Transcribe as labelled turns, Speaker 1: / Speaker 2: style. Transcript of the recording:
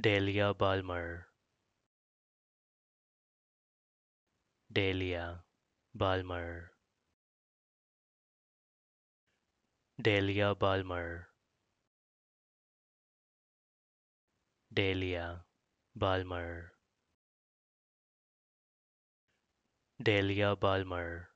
Speaker 1: Delia Balmer Delia Balmer Delia Balmer Delia Balmer Delia Balmer